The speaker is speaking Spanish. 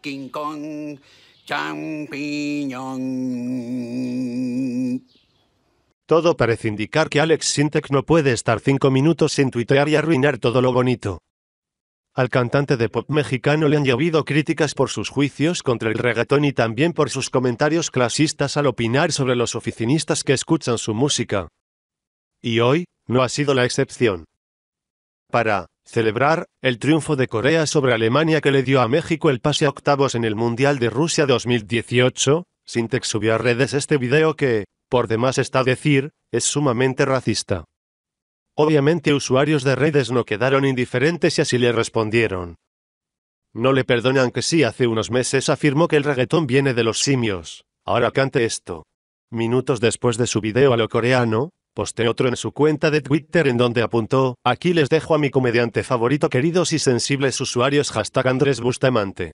King Kong, Todo parece indicar que Alex Sintec no puede estar cinco minutos sin tuitear y arruinar todo lo bonito. Al cantante de pop mexicano le han llovido críticas por sus juicios contra el reggaetón y también por sus comentarios clasistas al opinar sobre los oficinistas que escuchan su música. Y hoy, no ha sido la excepción para celebrar el triunfo de Corea sobre Alemania que le dio a México el pase a octavos en el Mundial de Rusia 2018. Sintex subió a redes este video que, por demás está decir, es sumamente racista. Obviamente usuarios de redes no quedaron indiferentes y así le respondieron. No le perdonan que sí hace unos meses afirmó que el reggaetón viene de los simios, ahora cante esto. Minutos después de su video a lo coreano, Posteó otro en su cuenta de Twitter en donde apuntó, aquí les dejo a mi comediante favorito queridos y sensibles usuarios hashtag Andrés Bustamante.